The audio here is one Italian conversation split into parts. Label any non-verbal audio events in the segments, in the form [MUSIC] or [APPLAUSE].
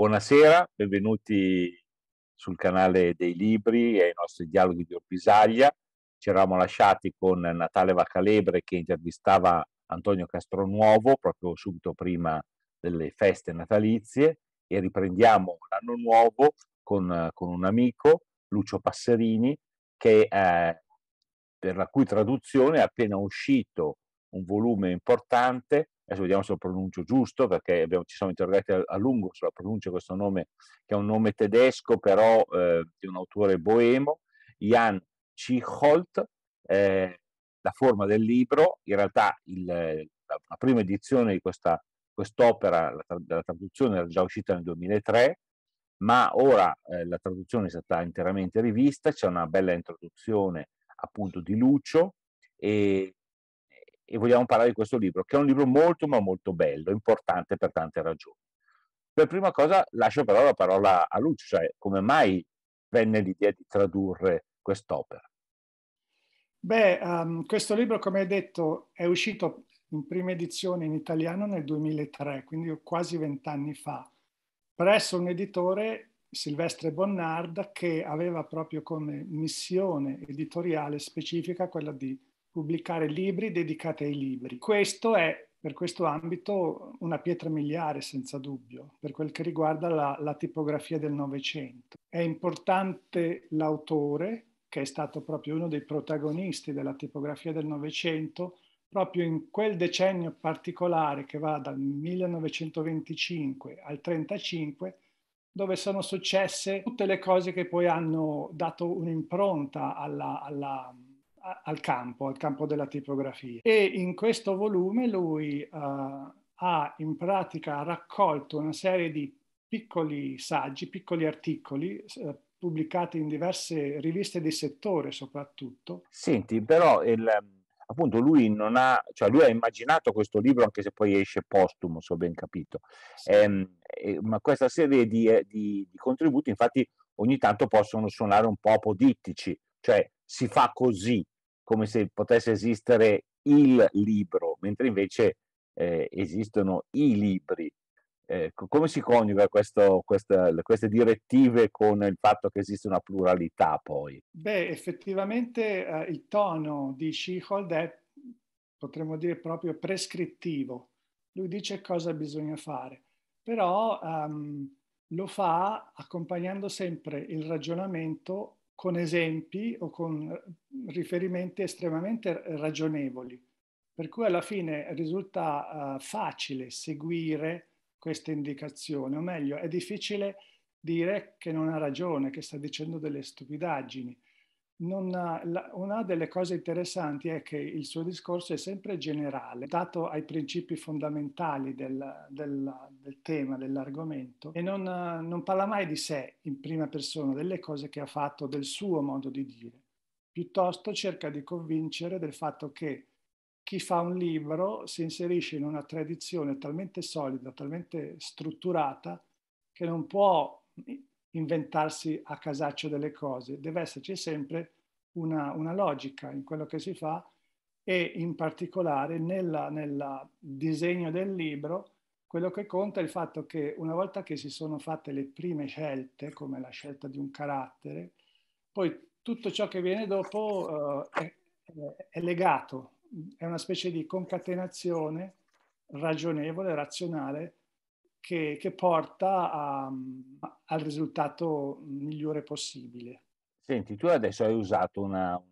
Buonasera, benvenuti sul canale dei libri e ai nostri dialoghi di Orpisaglia. Ci eravamo lasciati con Natale Vacalebre che intervistava Antonio Castronuovo proprio subito prima delle feste natalizie e riprendiamo l'anno nuovo con, con un amico, Lucio Passerini, che, eh, per la cui traduzione è appena uscito un volume importante adesso vediamo se lo pronuncio giusto perché abbiamo, ci siamo interrogati a, a, lungo sulla pronuncia di questo nome che è un nome tedesco però eh, di un autore boemo, Jan Cicholt, eh, la forma del libro, in realtà il, la, la, prima edizione di questa, quest'opera, la, la, traduzione era già uscita nel 2003, ma ora eh, la traduzione è stata interamente rivista, c'è una bella introduzione appunto di Lucio e e vogliamo parlare di questo libro, che è un libro molto ma molto bello, importante per tante ragioni. Per prima cosa lascio però la parola a Lucio, cioè come mai venne l'idea di tradurre quest'opera? Beh, um, questo libro, come hai detto, è uscito in prima edizione in italiano nel 2003, quindi quasi vent'anni fa, presso un editore, Silvestre Bonnard, che aveva proprio come missione editoriale specifica quella di pubblicare libri dedicati ai libri. Questo è per questo ambito una pietra miliare senza dubbio, per quel che riguarda la, la tipografia del Novecento. È importante l'autore, che è stato proprio uno dei protagonisti della tipografia del Novecento, proprio in quel decennio particolare che va dal 1925 al 1935, dove sono successe tutte le cose che poi hanno dato un'impronta alla, alla al campo, al campo della tipografia. E in questo volume lui uh, ha in pratica raccolto una serie di piccoli saggi, piccoli articoli, uh, pubblicati in diverse riviste di settore soprattutto. Senti, però il, appunto lui non ha, cioè lui ha immaginato questo libro anche se poi esce postumo, se ho ben capito, sì. ehm, eh, ma questa serie di, eh, di, di, contributi infatti ogni tanto possono suonare un po' apodittici, cioè si fa così, come se potesse esistere il libro, mentre invece eh, esistono i libri. Eh, come si coniuga questo, questa, queste direttive con il fatto che esiste una pluralità poi? Beh, effettivamente eh, il tono di she è, potremmo dire, proprio prescrittivo. Lui dice cosa bisogna fare, però um, lo fa accompagnando sempre il ragionamento con esempi o con riferimenti estremamente ragionevoli, per cui alla fine risulta eh, facile seguire questa indicazione, o meglio, è difficile dire che non ha ragione, che sta dicendo delle stupidaggini ha, la, una delle cose interessanti è che il suo discorso è sempre generale, dato ai principi fondamentali del, del, del tema, dell'argomento, e non, non parla mai di sé in prima persona, delle cose che ha fatto, del suo modo di dire. Piuttosto cerca di convincere del fatto che chi fa un libro si inserisce in una tradizione talmente solida, talmente strutturata, che non può inventarsi a casaccio delle cose, deve esserci sempre una, una logica in quello che si fa e in particolare nel disegno del libro quello che conta è il fatto che una volta che si sono fatte le prime scelte, come la scelta di un carattere, poi tutto ciò che viene dopo uh, è, è legato, è una specie di concatenazione ragionevole, razionale che, che porta a, al risultato migliore possibile. Senti, tu adesso hai usato una...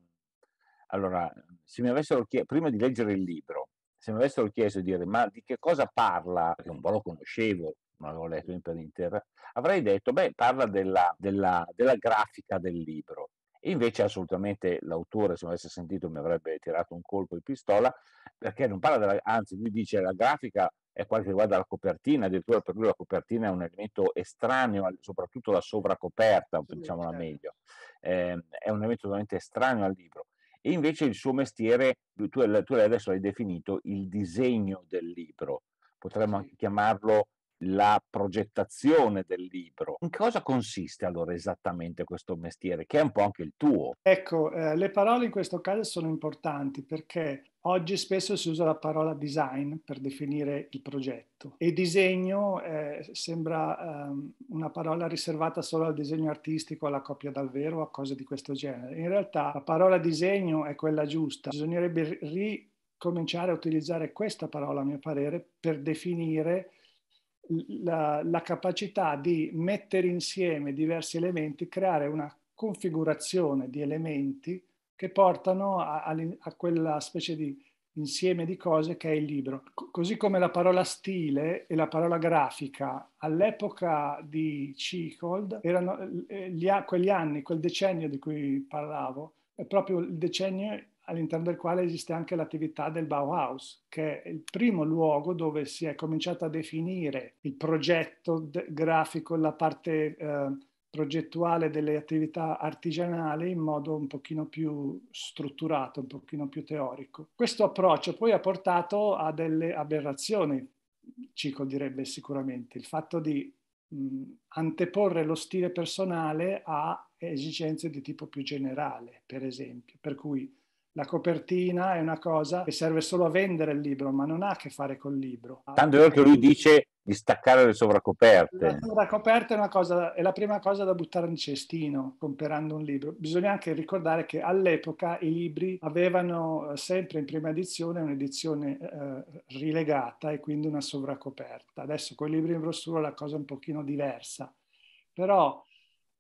Allora, se mi avessero chiesto, prima di leggere il libro, se mi avessero chiesto di dire ma di che cosa parla, che un po' lo conoscevo, non l'avevo letto in per intera, avrei detto, beh, parla della, della, della grafica del libro. E invece assolutamente l'autore, se mi avesse sentito, mi avrebbe tirato un colpo di pistola, perché non parla della, anzi, lui dice la grafica è quanto riguarda la copertina, addirittura per lui la copertina è un elemento estraneo, soprattutto la sovracoperta, sì, diciamola certo. meglio, eh, è un elemento veramente estraneo al libro. E invece il suo mestiere, tu, tu adesso l'hai definito il disegno del libro, potremmo anche chiamarlo la progettazione del libro. In cosa consiste allora esattamente questo mestiere, che è un po' anche il tuo? Ecco, eh, le parole in questo caso sono importanti perché Oggi spesso si usa la parola design per definire il progetto e disegno eh, sembra ehm, una parola riservata solo al disegno artistico, alla coppia dal vero, a cose di questo genere. In realtà la parola disegno è quella giusta, bisognerebbe ricominciare a utilizzare questa parola, a mio parere, per definire la, la capacità di mettere insieme diversi elementi, creare una configurazione di elementi che portano a, a, quella specie di insieme di cose che è il libro. C- così come la parola stile e la parola grafica all'epoca di Cicold erano eh, gli, quegli anni, quel decennio di cui parlavo, è proprio il decennio all'interno del quale esiste anche l'attività del Bauhaus, che è il primo luogo dove si è cominciato a definire il progetto de- grafico, la parte eh, progettuale delle attività artigianali in modo un pochino più strutturato, un pochino più teorico. Questo approccio poi ha portato a delle aberrazioni, Cico direbbe sicuramente, il fatto di mh, anteporre lo stile personale a esigenze di tipo più generale, per esempio, per cui la copertina è una cosa che serve solo a vendere il libro, ma non ha a che fare col libro. Tanto è vero che lui dice di staccare le sovracoperte. La sovracoperta è, una cosa, è la prima cosa da buttare in cestino comprando un libro. Bisogna anche ricordare che all'epoca i libri avevano eh, sempre in prima edizione un'edizione eh, rilegata e quindi una sovracoperta. Adesso con i libri in brossura la cosa è un pochino diversa, però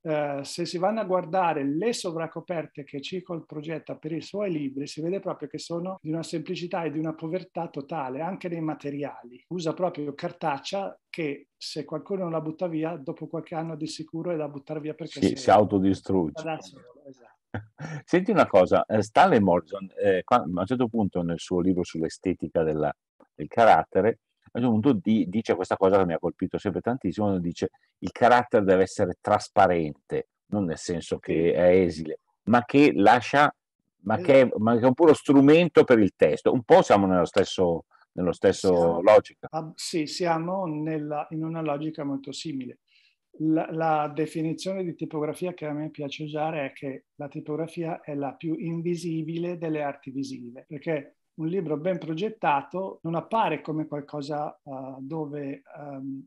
eh, se si vanno a guardare le sovracoperte che Cicol progetta per i suoi libri, si vede proprio che sono di una semplicità e di una povertà totale, anche nei materiali. Usa proprio cartaccia che se qualcuno la butta via, dopo qualche anno di sicuro è da buttare via perché sì, si, si autodistrugge. Esatto. [LAUGHS] Senti una cosa, eh, Stanley Morrison, eh, a un certo punto nel suo libro sull'estetica della, del carattere, a punto di, dice questa cosa che mi ha colpito sempre tantissimo, dice il carattere deve essere trasparente, non nel senso che è esile, ma che lascia, ma che, è, ma che è un puro strumento per il testo. Un po' siamo nello stesso, nello stesso siamo, logica. Ah, sì, siamo nella, in una logica molto simile. La, la, definizione di tipografia che a me piace usare è che la tipografia è la più invisibile delle arti visive, perché un libro ben progettato non appare come qualcosa uh, dove um,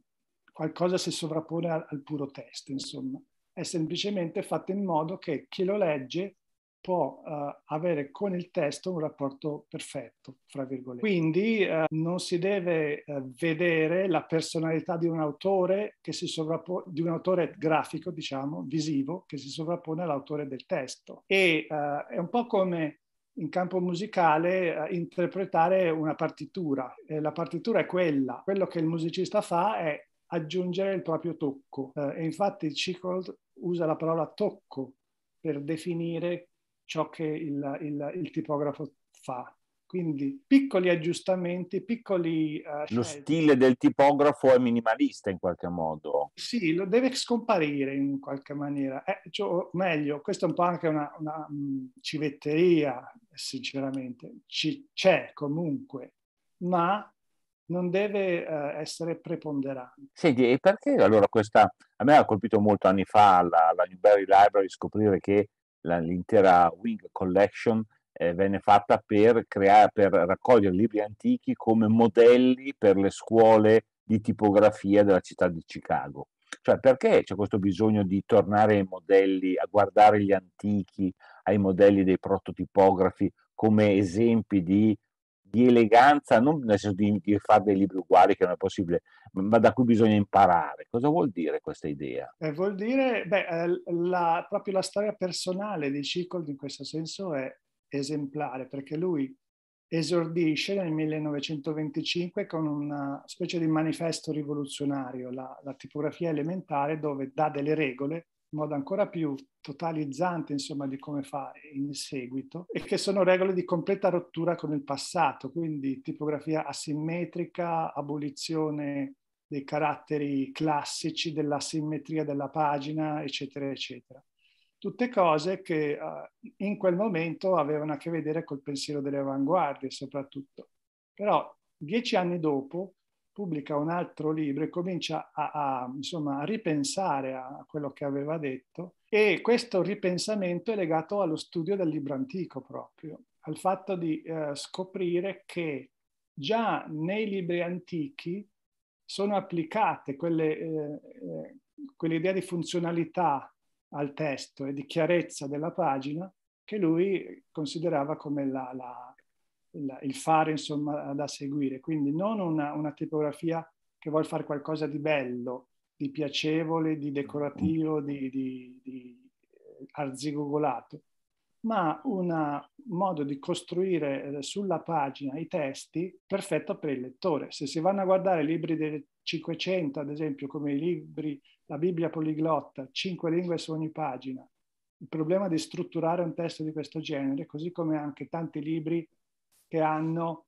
qualcosa si sovrappone al, al, puro testo, insomma. È semplicemente fatto in modo che chi lo legge può uh, avere con il testo un rapporto perfetto, fra virgolette. Quindi uh, non si deve vedere la personalità di un autore che si sovrappone, di un autore grafico, diciamo, visivo, che si sovrappone all'autore del testo. E è un po' come in campo musicale eh, interpretare una partitura. Eh, la partitura è quella, quello che il musicista fa è aggiungere il proprio tocco eh, e infatti Chicold usa la parola tocco per definire ciò che il, il, il tipografo fa. Quindi piccoli aggiustamenti, piccoli... Uh, lo stile del tipografo è minimalista in qualche modo. Sì, lo deve scomparire in qualche maniera. Eh, cioè, meglio, questa è un po' anche una, una mh, mm, civetteria, sinceramente. Ci, c'è comunque, ma non deve uh, essere preponderante. Senti, e perché allora questa... A me ha colpito molto anni fa la, alla Newberry Library scoprire che la, l'intera Wing Collection eh, venne fatta per, creare, per raccogliere libri antichi come modelli per le scuole di tipografia della città di Chicago. Cioè, perché c'è questo bisogno di tornare ai modelli, a guardare gli antichi, ai modelli dei prototipografi come esempi di, di eleganza, non nel senso di, di, fare dei libri uguali che non è possibile, ma da cui bisogna imparare. Cosa vuol dire questa idea? Eh, vuol dire, beh, eh, la, proprio la storia personale di Cicold in questo senso è esemplare perché lui esordisce nel 1925 con una specie di manifesto rivoluzionario, la, la tipografia elementare, dove dà delle regole in modo ancora più totalizzante insomma, di come fare in seguito e che sono regole di completa rottura con il passato, quindi tipografia asimmetrica, abolizione dei caratteri classici, della simmetria della pagina, eccetera, eccetera tutte cose che uh, in quel momento avevano a che vedere col pensiero delle avanguardie soprattutto. Però dieci anni dopo pubblica un altro libro e comincia a, a, insomma, a ripensare a quello che aveva detto e questo ripensamento è legato allo studio del libro antico proprio, al fatto di eh, scoprire che già nei libri antichi sono applicate quelle, eh, eh, quell'idea di funzionalità al testo e di chiarezza della pagina che lui considerava come la, la, la, il fare insomma, da seguire. Quindi non una, una tipografia che vuole fare qualcosa di bello, di piacevole, di decorativo, di, di, di eh, arzigogolato, ma un modo di costruire eh, sulla pagina i testi perfetto per il lettore. Se si vanno a guardare libri del 500, ad esempio, come i libri La Bibbia Poliglotta, cinque lingue su ogni pagina, il problema di strutturare un testo di questo genere, così come anche tanti libri che hanno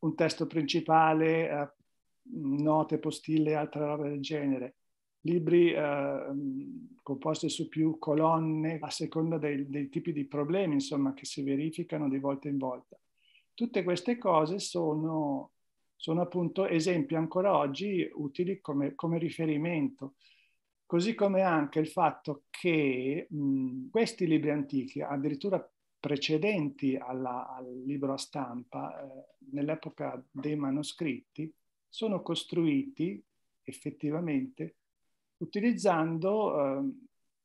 un testo principale, eh, note, postille e altre robe del genere, libri eh, composti su più colonne a seconda dei, dei tipi di problemi insomma, che si verificano di volta in volta. Tutte queste cose sono, sono appunto esempi ancora oggi utili come, come riferimento così come anche il fatto che mh, questi libri antichi, addirittura precedenti alla, al libro a stampa, eh, nell'epoca dei manoscritti, sono costruiti effettivamente utilizzando, eh,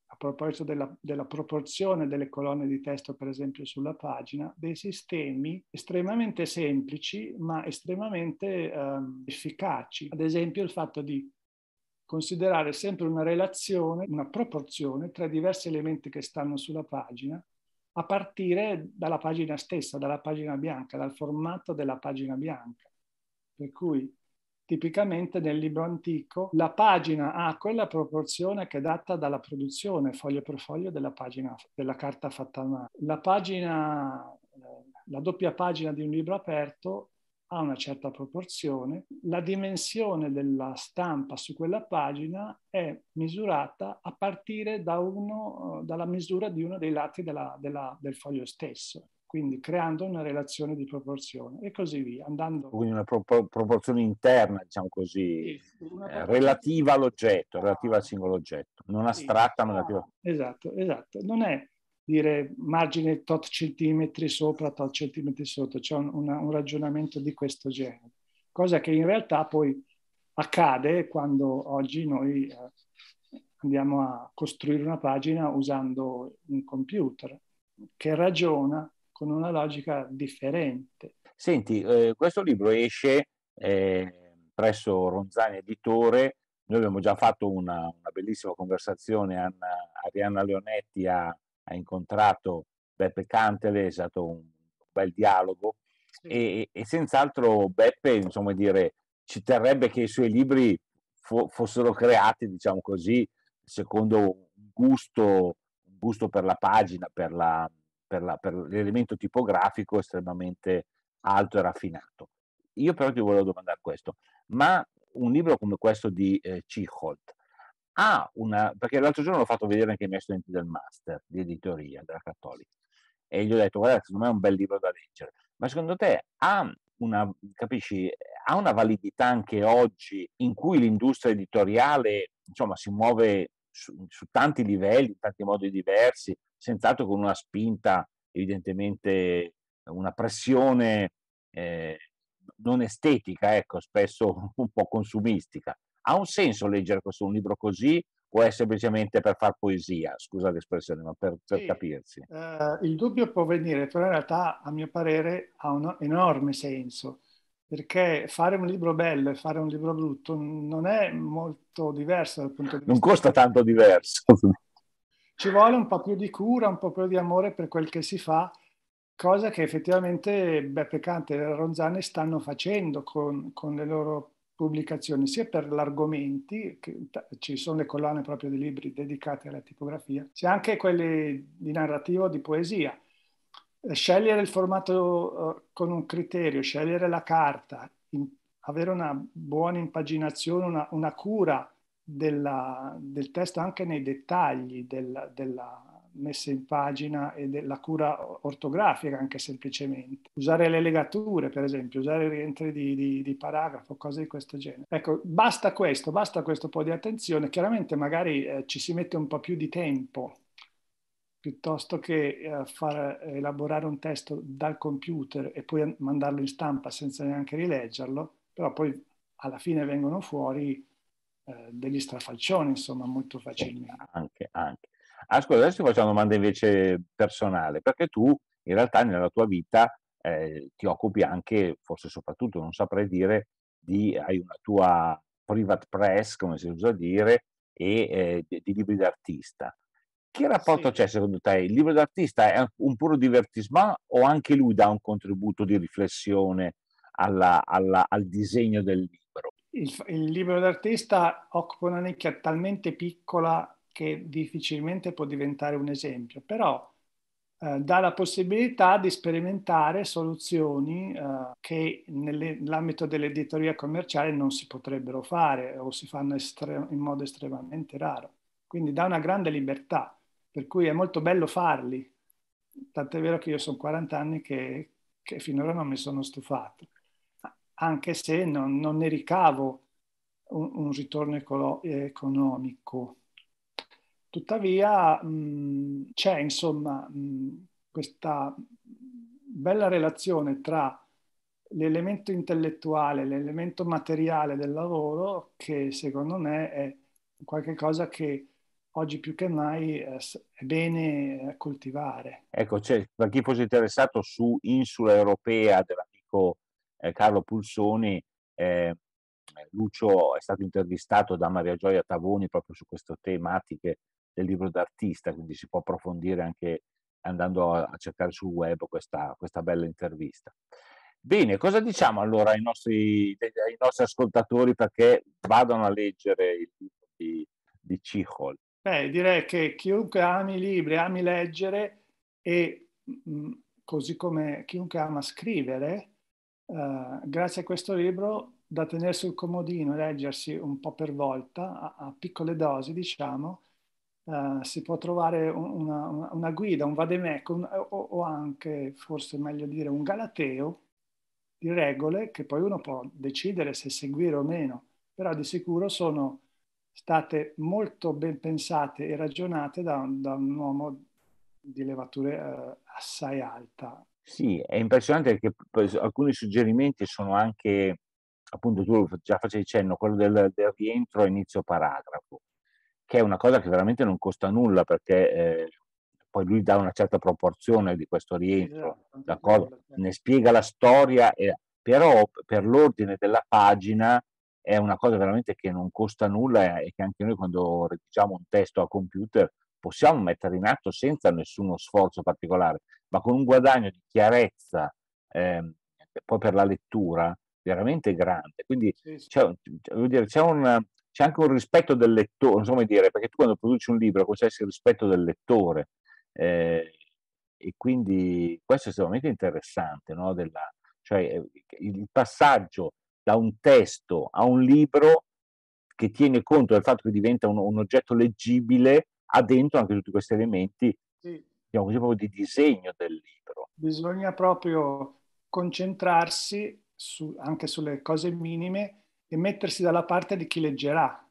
a proposito della, della proporzione delle colonne di testo, per esempio sulla pagina, dei sistemi estremamente semplici ma estremamente eh, efficaci. Ad esempio il fatto di considerare sempre una relazione, una proporzione tra i diversi elementi che stanno sulla pagina, a partire dalla pagina stessa, dalla pagina bianca, dal formato della pagina bianca. Per cui Tipicamente nel libro antico la pagina ha quella proporzione che è data dalla produzione foglio per foglio della, pagina, della carta fatta a mano. La pagina, eh, la doppia pagina di un libro aperto ha una certa proporzione, la dimensione della stampa su quella pagina è misurata a partire da uno, eh, dalla misura di uno dei lati della, della, del foglio stesso quindi creando una relazione di proporzione e così via. Andando... Quindi una pro- proporzione interna, diciamo così, sì, eh, relativa all'oggetto, relativa al singolo oggetto, non astratta sì, ma relativa... Ah, esatto, esatto. Non è dire margine tot centimetri sopra, tot centimetri sotto, c'è un, una, un ragionamento di questo genere, cosa che in realtà poi accade quando oggi noi... Eh, andiamo a costruire una pagina usando un computer che ragiona con una logica differente. Senti, eh, questo libro esce eh, presso Ronzani Editore, noi abbiamo già fatto una, una bellissima conversazione, Anna, Arianna Leonetti ha, ha, incontrato Beppe Cantele, è stato un bel dialogo sì. e, e, senz'altro Beppe, insomma dire, ci terrebbe che i suoi libri fo- fossero creati, diciamo così, secondo un gusto, un gusto per la pagina, per la, per, la, per l'elemento tipografico estremamente alto e raffinato. Io però ti volevo domandare questo, ma un libro come questo di eh, Cicholt ha una, perché l'altro giorno l'ho fatto vedere anche ai miei studenti del master di editoria della Cattolica e gli ho detto guarda secondo me è un bel libro da leggere, ma secondo te ha una, capisci, ha una validità anche oggi in cui l'industria editoriale insomma si muove su, su tanti livelli, in tanti modi diversi senz'altro con una spinta, evidentemente una pressione eh, non estetica, ecco, spesso [LAUGHS] un po' consumistica. Ha un senso leggere questo un libro così o è semplicemente per far poesia? Scusa l'espressione, ma per, per sì. capirsi. Uh, il dubbio può venire, però in realtà a mio parere ha un enorme senso, perché fare un libro bello e fare un libro brutto non è molto diverso dal punto di vista... Non costa tanto diverso ci vuole un po' più di cura, un po' più di amore per quel che si fa, cosa che effettivamente Beppe Cante e Ronzani stanno facendo con, con le loro pubblicazioni, sia per gli l'argomenti, ci sono le collane proprio di libri dedicati alla tipografia, sia anche quelli di narrativa o di poesia. Scegliere il formato eh, con un criterio, scegliere la carta, avere una buona impaginazione, una, una cura della, del testo anche nei dettagli della, della, messa in pagina e della cura ortografica anche semplicemente. Usare le legature, per esempio, usare i rientri di, di, di, paragrafo, cose di questo genere. Ecco, basta questo, basta questo po' di attenzione. Chiaramente magari eh, ci si mette un po' più di tempo piuttosto che eh, far elaborare un testo dal computer e poi mandarlo in stampa senza neanche rileggerlo, però poi alla fine vengono fuori eh, degli strafalcioni, insomma, molto facilmente. Anche, anche. Ascolta, adesso ti faccio una domanda invece personale, perché tu in realtà nella tua vita eh, ti occupi anche, forse soprattutto, non saprei dire, di, hai una tua private press, come si usa dire, e eh, di libri d'artista. Che rapporto sì. c'è secondo te? Il libro d'artista è un puro divertissement o anche lui dà un contributo di riflessione alla, alla, al disegno del libro? il, il libro d'artista occupa una nicchia talmente piccola che difficilmente può diventare un esempio, però eh, dà la possibilità di sperimentare soluzioni eh, che nell'ambito dell'editoria commerciale non si potrebbero fare o si fanno estre- in modo estremamente raro. Quindi dà una grande libertà, per cui è molto bello farli. Tant'è vero che io sono 40 anni che, che finora non mi sono stufato anche se non, non ne ricavo un, un ritorno ecolo- economico. Tuttavia mh, c'è insomma mh, questa bella relazione tra l'elemento intellettuale, l'elemento materiale del lavoro che secondo me è qualcosa che oggi più che mai eh, è bene eh, coltivare. Ecco, c'è, per chi fosse interessato su Insula Europea dell'amico eh, Carlo Pulsoni, eh, Lucio è stato intervistato da Maria Gioia Tavoni proprio su queste tematiche del libro d'artista, quindi si può approfondire anche andando a, a cercare sul web questa, questa bella intervista. Bene, cosa diciamo allora ai nostri, ai nostri, ascoltatori perché vadano a leggere il libro di, di Cihol? Beh, direi che chiunque ami i libri, ami leggere e mh, mm, mm, così come chiunque ama scrivere, eh, grazie a questo libro da tenere sul comodino e leggersi un po' per volta, a, a piccole dosi diciamo, eh, si può trovare una, una, una guida, un vademecum o, o anche, forse meglio dire, un galateo di regole che poi uno può decidere se seguire o meno, però di sicuro sono state molto ben pensate e ragionate da, da un uomo di levature eh, assai alta sì, è impressionante che alcuni suggerimenti sono anche, appunto tu già facevi cenno, quello del, del rientro a inizio paragrafo, che è una cosa che veramente non costa nulla perché eh, poi lui dà una certa proporzione di questo rientro, esatto, d'accordo? Certo. ne spiega la storia, e, però per l'ordine della pagina è una cosa veramente che non costa nulla e che anche noi quando redigiamo un testo a computer possiamo mettere in atto senza nessuno sforzo particolare, ma con un guadagno di chiarezza eh, poi per la lettura veramente grande. Quindi sì, sì. C'è, un, c'è, anche un rispetto del lettore, non dire, perché tu quando produci un libro concessi il rispetto del lettore. Eh, e quindi questo è estremamente interessante, no? Della, cioè eh, il passaggio da un testo a un libro che tiene conto del fatto che diventa un, un oggetto leggibile ha dentro anche tutti questi elementi sì. diciamo così, proprio di disegno del libro. Bisogna proprio concentrarsi su, anche sulle cose minime e mettersi dalla parte di chi leggerà,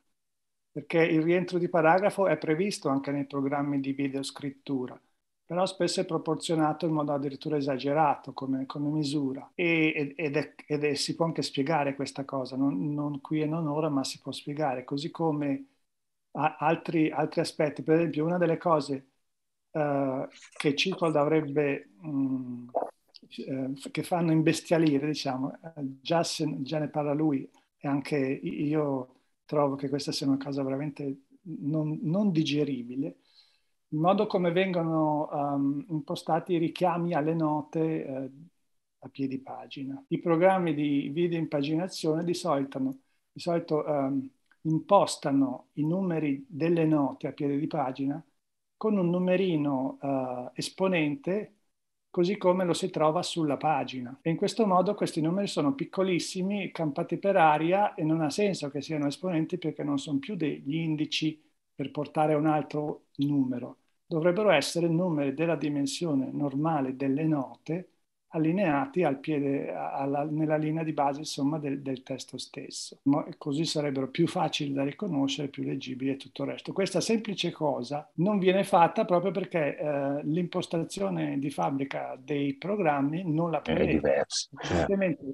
perché il rientro di paragrafo è previsto anche nei programmi di videoscrittura, però spesso è proporzionato in modo addirittura esagerato come, come misura e, ed, è, ed è, si può anche spiegare questa cosa, non, non qui e non ora, ma si può spiegare, così come altri, altri, aspetti. Per esempio, una delle cose uh, che Cicol dovrebbe mh, mm, eh, che fanno imbestialire, diciamo, eh, già, se, già, ne parla lui e anche io trovo che questa sia una cosa veramente non, non digeribile, il modo come vengono um, impostati i richiami alle note a piedi pagina. I programmi di video impaginazione di solito, di solito um, impostano i numeri delle note a piede di pagina con un numerino eh, esponente così come lo si trova sulla pagina. E in questo modo questi numeri sono piccolissimi, campati per aria e non ha senso che siano esponenti perché non sono più degli indici per portare un altro numero. Dovrebbero essere numeri della dimensione normale delle note allineati al piede, alla, nella linea di base insomma, del, del, testo stesso. Così sarebbero più facili da riconoscere, più leggibili e tutto il resto. Questa semplice cosa non viene fatta proprio perché eh, l'impostazione di fabbrica dei programmi non la prevede. È diverso. Certo.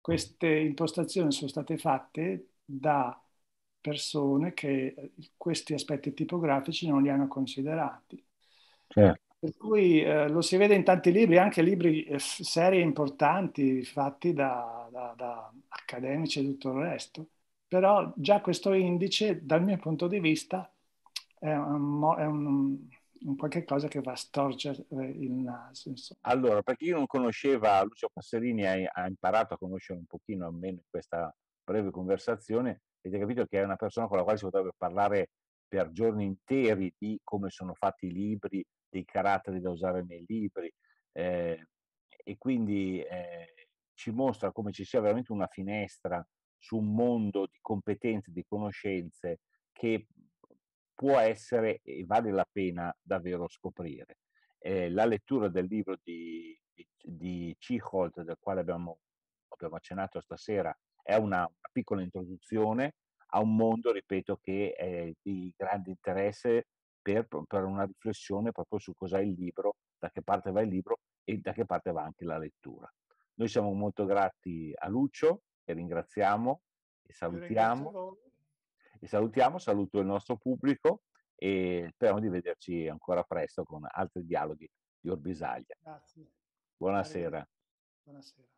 queste impostazioni sono state fatte da persone che eh, questi aspetti tipografici non li hanno considerati. Certo. Per cui eh, lo si vede in tanti libri, anche libri, eh, serie importanti fatti da, da, da accademici e tutto il resto. Però già questo indice, dal mio punto di vista, è un, è un, un qualche cosa che va a storcere eh, il naso. Insomma. Allora, per chi non conosceva Lucio Passerini, ha, ha imparato a conoscere un pochino almeno questa breve conversazione, avete capito che è una persona con la quale si potrebbe parlare per giorni interi di come sono fatti i libri, dei caratteri da usare nei libri eh, e quindi eh, ci mostra come ci sia veramente una finestra su un mondo di competenze, di conoscenze che può essere e vale la pena davvero scoprire. Eh, la lettura del libro di, di, di del quale abbiamo, abbiamo, accennato stasera, è una, una, piccola introduzione a un mondo, ripeto, che è di grande interesse per, per, una riflessione proprio su cos'è il libro, da che parte va il libro e da che parte va anche la lettura. Noi siamo molto grati a Lucio e ringraziamo e salutiamo. E salutiamo, saluto il nostro pubblico e speriamo di vederci ancora presto con altri dialoghi di Orbisaglia. Grazie. Buonasera. Buonasera.